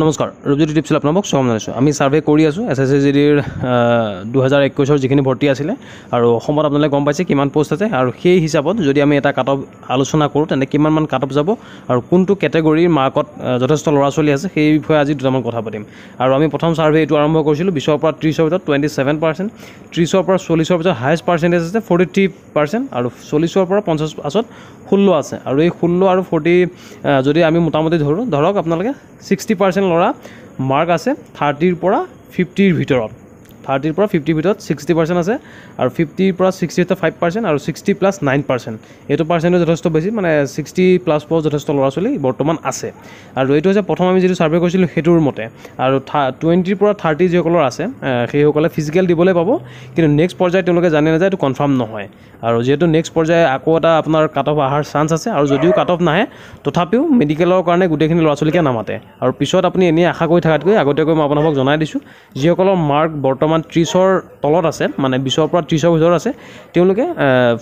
নমস্কাৰ ৰূপজ্যোতি টিপছিল আপোনালোক স্বাগতম জনাইছোঁ আমি ছাৰ্ভে কৰি আছোঁ এছ এছ এছ জিৰ দুহেজাৰ একৈছৰ যিখিনি ভৰ্তি আছিলে আৰু অসমত আপোনালোকে গম পাইছে কিমান পষ্ট আছে আৰু সেই হিচাপত যদি আমি এটা কাট অফ আলোচনা কৰোঁ তেন্তে কিমানমান কাট অফ যাব আৰু কোনটো কেটেগৰীৰ মাৰ্কত যথেষ্ট ল'ৰা ছোৱালী আছে সেই বিষয়ে আজি দুটামান কথা পাতিম আৰু আমি প্ৰথম ছাৰ্ভে এইটো আৰম্ভ কৰিছিলোঁ বিছৰ পৰা ত্ৰিছৰ ভিতৰত টুৱেণ্টি ছেভেন পাৰ্চেণ্ট ত্ৰিছৰ পৰা চল্লিছৰ পিছত হায়েষ্ট পাৰ্চেণ্টেজ আছে ফৰ্টি থ্ৰী পাৰ্চেণ্ট আৰু চল্লিছৰ পৰা পঞ্চাছ পাছত ষোল্ল আছে আৰু এই ষোল্ল আৰু ফৰ্টি যদি আমি মোটামুটি ধৰোঁ ধৰক আপোনালোকে ছিক্সটি পাৰ্চেণ্ট পাৰ্চেণ্ট ল'ৰা মাৰ্ক আছে থাৰ্টিৰ পৰা ফিফটিৰ ভিতৰত থাৰ্টিৰ পৰা ফিফটিৰ ভিতৰত ছিক্সটি পাৰ্চেণ্ট আছে আৰু ফিফটিৰ পৰা ছিক্সটি ভিতৰত ফাইভ পাৰ্চেণ্ট আৰু ছিক্সটি প্লাছ নাইন পাৰ্চেণ্ট এইটো পাৰ্চেণ্টো যথেষ্ট বেছি মানে ছিক্সটি প্লাছ ফ'ৰ যথেষ্ট ল'ৰা ছোৱালী বৰ্তমান আছে আৰু এইটো হৈছে প্ৰথম আমি যিটো ছাৰ্ভে কৰিছিলোঁ সেইটোৰ মতে আৰু থা টুৱেণ্টিৰ পৰা থাৰ্টি যিসকলৰ আছে সেইসকলে ফিজিকেল দিবলৈ পাব কিন্তু নেক্সট পৰ্যায়ত তেওঁলোকে জানে নাযায় এইটো কনফাৰ্ম নহয় আৰু যিহেতু নেক্সট পৰ্যায় আকৌ এটা আপোনাৰ কাট অফ অহাৰ চান্স আছে আৰু যদিও কাট অফ নাহে তথাপিও মেডিকেলৰ কাৰণে গোটেইখিনি ল'ৰা ছোৱালীকে নামাতে আৰু পিছত আপুনি এনেই আশা কৰি থকাতকৈ আগতীয়াকৈ মই আপোনালোকক জনাই দিছোঁ যিসকলৰ মাৰ্ক বৰ্তমান বৰ্তমান ত্ৰিছৰ তলত আছে মানে বিছৰ পৰা ত্ৰিছৰ ভিতৰত আছে তেওঁলোকে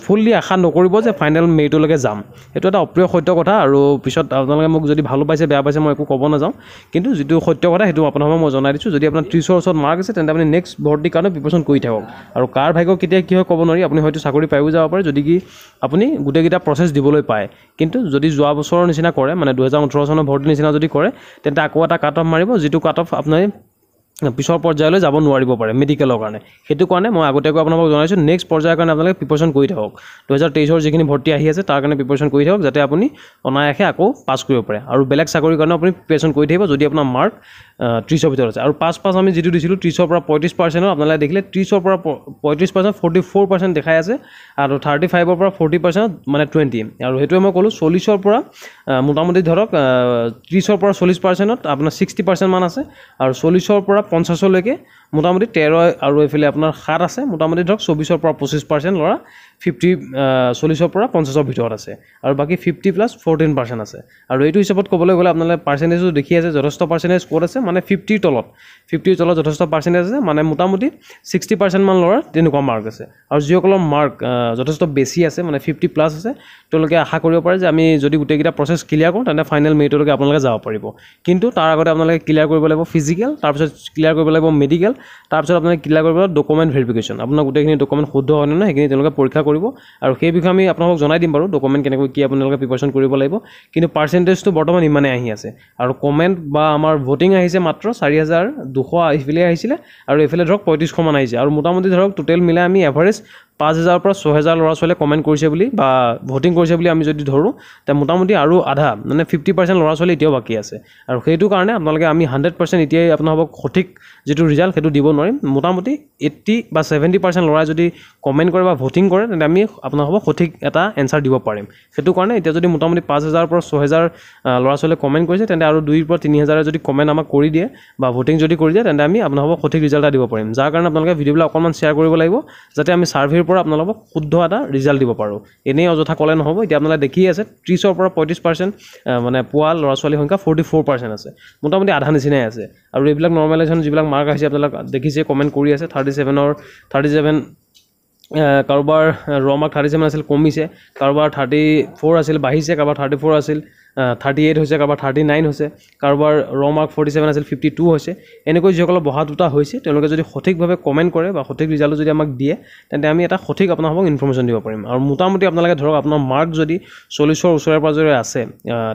ফুল্লি আশা নকৰিব যে ফাইনেল মে'টোলৈকে যাম সেইটো এটা অপ্ৰিয় সত্য কথা আৰু পিছত আপোনালোকে মোক যদি ভালো পাইছে বেয়া পাইছে মই একো ক'ব নাযাওঁ কিন্তু যিটো সত্য কথা সেইটো আপোনাৰ মই জনাই দিছোঁ যদি আপোনাৰ ত্ৰিছৰ ওচৰত মাৰ্ক আছে তেন্তে আপুনি নেক্সট ভৰ্তিৰ কাৰণে প্ৰিপেৰেশ্যন কৰি থাকক আৰু কাৰ ভাগ্য কেতিয়া কি হয় ক'ব নোৱাৰি আপুনি হয়তো চাকৰি পায়ো যাব পাৰে যদি কি আপুনি গোটেইকেইটা প্ৰচেছ দিবলৈ পায় কিন্তু যদি যোৱা বছৰৰ নিচিনা কৰে মানে দুহেজাৰ ওঠৰ চনৰ ভৰ্তিৰ নিচিনা যদি কৰে তেন্তে আকৌ এটা কাট অফ মাৰিব যিটো কাট অফ আপুনি পিছৰ পৰ্যায়লৈ যাব নোৱাৰিব পাৰে মেডিকেলৰ কাৰণে সেইটো কাৰণে মই আগতীয়াকৈ আপোনালোকক জনাইছোঁ নেক্সট পৰ্যায়ৰ কাৰণে আপোনালোকে প্ৰিপেৰেশ্যন কৰি থাকক দুহেজাৰ তেইছৰ যিখিনি ভৰ্তি আহি আছে তাৰ কাৰণে প্ৰিপেৰেশ্যন কৰি থাকক যাতে আপুনি অনায়াসে আকৌ পাছ কৰিব পাৰে আৰু বেলেগ চাকৰিৰ কাৰণে আপুনি প্ৰিপেৰেশ্যন কৰি থাকিব যদি আপোনাৰ মাৰ্ক ত্ৰিছৰ ভিতৰত আছে আৰু পাছ পাছ আমি যিটো দিছিলোঁ ত্ৰিছৰ পৰা পঁয়ত্ৰিছ পাৰ্চেণ্টত আপোনালোকে দেখিলে ত্ৰিছৰ পৰা পঁয়ত্ৰিছ পাৰ্চেণ্ট ফৰ্টি ফ'ৰ পাৰ্চেণ্ট দেখাই আছে আৰু থাৰ্টি ফাইভৰ পৰা ফৰ্টি পাৰ্চেণ্ট মানে টুৱেণ্টি আৰু সেইটোৱে মই ক'লোঁ চল্লিছৰ পৰা মোটামুটি ধৰক ত্ৰিছৰ পৰা চল্লিছ পাৰ্চেণ্টত আপোনাৰ ছিক্সটি পাৰ্চেণ্টমান আছে আৰু চল্লিছৰ পৰা পঞ্চাছলৈকে মোটামুটি তেৰ আৰু এইফালে আপোনাৰ সাত আছে মোটামুটি ধৰক চৌবিছৰ পৰা পঁচিছ পাৰ্চেণ্ট ল'ৰা ফিফটি চল্লিছৰ পৰা পঞ্চাছৰ ভিতৰত আছে আৰু বাকী ফিফটি প্লাছ ফৰ্টিন পাৰ্চেণ্ট আছে আৰু এইটো হিচাপত ক'বলৈ গ'লে আপোনালোকে পাৰ্চেণ্টেজো দেখি আছে যথেষ্ট পাৰ্চেণ্টেজ ক'ত আছে মানে ফিফটিৰ তলত ফিফটিৰ তলত যথেষ্ট পাৰ্চেণ্টেজ আছে মানে মোটামুটি ছিক্সটি পাৰ্চেণ্টমান ল'ৰাৰ তেনেকুৱা মাৰ্ক আছে আৰু যিসকলৰ মাৰ্ক যথেষ্ট বেছি আছে মানে ফিফটি প্লাছ আছে তেওঁলোকে আশা কৰিব পাৰে যে আমি যদি গোটেইকেইটা প্ৰচেছ ক্লিয়াৰ কৰোঁ তেন্তে ফাইনেল মেৰিটলৈকে আপোনালোকে যাব পাৰিব কিন্তু তাৰ আগতে আপোনালোকে ক্লিয়াৰ কৰিব লাগিব ফিজিকেল তাৰপিছত ক্লিয়াৰ কৰিব লাগিব মেডিকেল তাৰপিছত আপোনালোকে ক্লিয়াৰ কৰিব লাগিব ডকুমেণ্ট ভেৰিফিকেশ্যন আপোনাৰ গোটেইখিনি ডকুমেণ্ট শুদ্ধ হয়নে নহয় সেইখিনি তেওঁলোকে পৰীক্ষা কৰিব কৰিব আৰু সেই বিষয়ে আমি আপোনালোকক জনাই দিম বাৰু ডকুমেণ্ট কেনেকৈ কি আপোনালোকে প্ৰিপাৰেশ্যন কৰিব লাগিব কিন্তু পাৰ্চেণ্টেজটো বৰ্তমান ইমানেই আহি আছে আৰু কমেণ্ট বা আমাৰ ভোটিং আহিছে মাত্ৰ চাৰি হাজাৰ দুশ এইফালে আহিছিলে আৰু এইফালে ধৰক পঁয়ত্ৰিছশমান আহিছে আৰু মোটামুটি ধৰক টোটেল মিলাই আমি এভাৰেজ পাঁচ হেজাৰৰ পৰা ছহেজাৰ ল'ৰা ছোৱালীয়ে কমেণ্ট কৰিছে বুলি বা ভোটিং কৰিছে বুলি আমি যদি ধৰোঁ তে মোটামুটি আৰু আধা মানে ফিফটি পাৰ্চেণ্ট ল'ৰা ছোৱালী এতিয়াও বাকী আছে আৰু সেইটো কাৰণে আপোনালোকে আমি হাণ্ড্ৰেড পাৰ্চেণ্ট এতিয়াই আপোনালোকক সঠিক যিটো ৰিজাল্ট সেইটো দিব নোৱাৰিম মোটামুটি এইট্টি বা ছেভেণ্টি পাৰ্চেণ্ট ল'ৰাই যদি কমেণ্ট কৰে বা ভোটিং কৰে তেন্তে আমি আপোনালোকক সঠিক এটা এনচাৰ দিব পাৰিম সেইটো কাৰণে এতিয়া যদি মোটামুটি পাঁচ হাজাৰৰ পৰা ছহেজাৰ ল'ৰা ছোৱালীয়ে কমেণ্ট কৰিছে তেন্তে আৰু দুইৰ পৰা তিনি হেজাৰে যদি কমেণ্ট আমাক কৰি দিয়ে বা ভোটিং যদি কৰি দিয়ে তেন্তে আমি আপোনালোকক সঠিক ৰিজাল্ট এটা দিব পাৰিম যাৰ কাৰণে আপোনালোকে ভিডিঅ'বিলাক অকণমান শ্বেয়াৰ কৰিব লাগিব যাতে আমি ছাৰ্ভেৰ পৰা আপোনালোকক শুদ্ধ এটা ৰিজাল্ট দিব পাৰোঁ এনেই অযথা ক'লে নহ'ব এতিয়া আপোনালোকে দেখিয়ে আছে ত্ৰিছৰ পৰা পঁয়ত্ৰিছ পাৰ্চেণ্ট মানে পোৱা ল'ৰা ছোৱালীৰ সংখ্যা ফৰ্টি ফ'ৰ পাৰ্চেণ্ট আছে মোটামুটি আধা নিচিনাই আছে আৰু এইবিলাক নৰ্মেলাইজেশ্যন যিবিলাক মাৰ্ক আহিছে আপোনালোকে দেখিছে কমেণ্ট কৰি আছে থাৰ্টি ছেভেনৰ থাৰ্টি ছেভেন কাৰোবাৰ ৰ মাৰ্ক থাৰ্টি ছেভেন আছিল কমিছে কাৰোবাৰ থাৰ্টি ফ'ৰ আছিল বাঢ়িছে কাৰোবাৰ থাৰ্টি ফ'ৰ আছিল থাৰ্টি এইট হৈছে কাৰোবাৰ থাৰ্টি নাইন হৈছে কাৰোবাৰ ৰ মাৰ্ক ফৰ্টি ছেভেন আছিল ফিফটি টু হৈছে এনেকৈ যিসকলৰ বহা দুটা হৈছে তেওঁলোকে যদি সঠিকভাৱে কমেণ্ট কৰে বা সঠিক ৰিজাল্ট যদি আমাক দিয়ে তেন্তে আমি এটা সঠিক আপোনালোকক ইনফৰ্মেশ্যন দিব পাৰিম আৰু মোটামুটি আপোনালোকে ধৰক আপোনাৰ মাৰ্ক যদি চল্লিছৰ ওচৰে পাঁজৰে আছে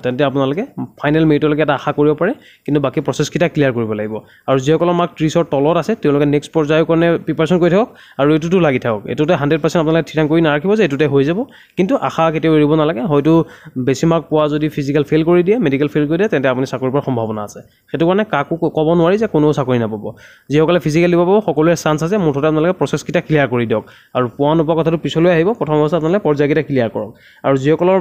তেন্তে আপোনালোকে ফাইনেল মেৰিটলৈকে এটা আশা কৰিব পাৰে কিন্তু বাকী প্ৰচেছকেইটা ক্লিয়াৰ কৰিব লাগিব আৰু যিসকলৰ মাৰ্ক ত্ৰিছৰ তলত আছে তেওঁলোকে নেক্সট পৰ্যায়ৰ কাৰণে প্ৰিপাৰেশ্যন কৰি থাকক আৰু এইটোতো লাগি থাকক এইটোতে হাণ্ড্ৰেড পাৰ্চেণ্ট আপোনালোকে থিৰাং কৰি নাৰাখিব যে এইটোতে হৈ যাব কিন্তু আশা কেতিয়াও এৰিব নালাগে হয়তো বেছি মাৰ্ক পোৱা যদি ফিজিকেল ফেইল কৰি দিয়ে মেডিকেল ফেইল কৰি দিয়ে তেন্তে আপুনি চাকৰি পোৱাৰ সম্ভাৱনা আছে সেইটো কাৰণে কাকো ক'ব নোৱাৰি যে কোনেও চাকৰি নাপাব যিসকলে ফিজিকেল দিব পাব সকলোৰে চান্স আছে মুঠতে আপোনালোকে প্ৰচেছকেইটা ক্লিয়াৰ কৰি দিয়ক আৰু পোৱা নোপোৱা কথাটো পিছলৈ আহিব প্ৰথম অৱস্থাত আপোনালোকে পৰ্যায়কেইটা ক্লিয়াৰ কৰক আৰু যিসকলৰ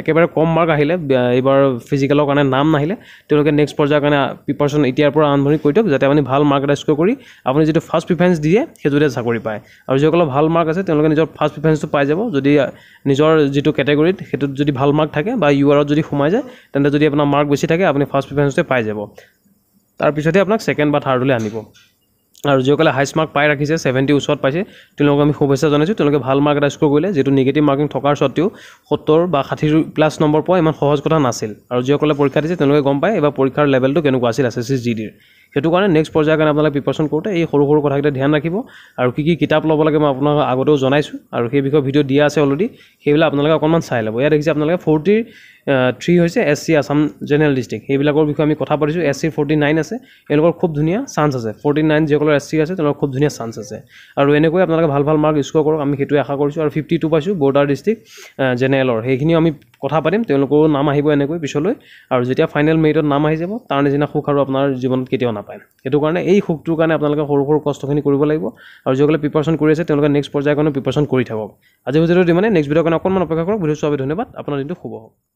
একেবাৰে কম মাৰ্ক আহিলে এইবাৰ ফিজিকেলৰ কাৰণে নাম নাহিলে তেওঁলোকে নেক্সট পৰ্যায়ৰ কাৰণে প্ৰিপাৰেশ্যন এতিয়াৰ পৰা আৰম্ভণি কৰি দিয়ক যাতে আপুনি ভাল মাৰ্ক এটা স্ক'ৰ কৰি আপুনি যিটো ফাৰ্ষ্ট প্ৰিফাৰেঞ্চ দিয়ে সেইটোতে চাকৰি পায় আৰু যিসকলৰ ভাল মাৰ্ক আছে তেওঁলোকে নিজৰ ফাৰ্ষ্ট প্ৰিফাৰেঞ্চটো পাই যাব যদি নিজৰ যিটো কেটেগৰীত সেইটোত যদি ভাল মাৰ্ক থাকে বা ইউ আৰত যদি যদি সোমাই যায় তেন্তে যদি আপোনাৰ মাৰ্ক বেছি থাকে আপুনি ফাৰ্ষ্ট প্ৰিফাৰেঞ্চতে পাই যাব তাৰপিছতে আপোনাক ছেকেণ্ড বা থাৰ্ডলৈ আনিব আৰু যিসকলে হাইষ্ট মাৰ্ক পাই ৰাখিছে ছেভেণ্টি ওচৰত পাইছে তেওঁলোকক আমি শুভেচ্ছা জনাইছোঁ তেওঁলোকে ভাল মাৰ্ক এটা স্ক'ৰ কৰিলে যিটো নিগেটিভ মাৰ্কিং থকাৰ স্বত্তেও সত্তৰ বা ষাঠিৰ প্লাছ নম্বৰ পোৱা ইমান সহজ কথা নাছিল আৰু যিসকলে পৰীক্ষা দিছে তেওঁলোকে গম পায় এইবাৰ পৰীক্ষাৰ লেভেলটো কেনেকুৱা আছিল এছ এছ চি জি ডিৰ সেইটো কাৰণে নেক্সট পৰ্যায়ৰ কাৰণে আপোনালোকে প্ৰিপাৰেশ্যন কৰোঁতে এই সৰু সৰু কথাকেইটা ধ্যান ৰাখিব আৰু কি কি কিতাপ ল'ব লাগে মই আপোনাক আগতেও জনাইছোঁ আৰু সেই বিষয়ে ভিডিঅ' দিয়া আছে অলৰেডি সেইবিলাক আপোনালোকে অকণমান চাই ল'ব ইয়াত দেখিছে আপোনালোকে ফৰ্টিৰ থ্ৰী হৈছে S C Assam general district সেইবিলাকৰ বিষয়ে আমি কথা পাতিছোঁ এছ চি ফৰ্টি নাইন আছে এওঁলোকৰ খুব ধুনীয়া চান্স আছে ফৰ্টি নাইন যিসকলৰ এছ চি আছে তেওঁলোকৰ খুব ধুনীয়া চান্স আছে আৰু এনেকৈ আপোনালোকে ভাল ভাল মাৰ্ক স্কোৰ কৰক আমি সেইটোৱে আশা কৰিছোঁ আৰু ফিফটি টু পাইছোঁ বৰ্ডাৰ ডিষ্ট্ৰিক্ট জেনেৰেলৰ সেইখিনিও আমি কথা পাতিম তেওঁলোকৰো নাম আহিব এনেকৈ পিছলৈ আৰু যেতিয়া ফাইনেল মেৰিটত নাম আহি যাব তাৰ নিচিনা সুখ আৰু আপোনাৰ জীৱনত কেতিয়াও নাপায় সেইটো কাৰণে এই সুখটোৰ কাৰণে আপোনালোকে সৰু সৰু কষ্টখিনি কৰিব লাগিব আৰু যিসকলে প্ৰিপাৰেশ্যন কৰি আছে তেওঁলোকে নেক্সট পৰ্যায়ৰ কাৰণে প্ৰিপাৰেশ্যন কৰি থাকক আজি বুজিটো দিমানে নেক্সট ভিডিঅ' কাৰণে অকণমান অপেক্ষা কৰক বুজিছোঁ ধন্যবাদ আপোনাৰ দিনটো শুভ হওক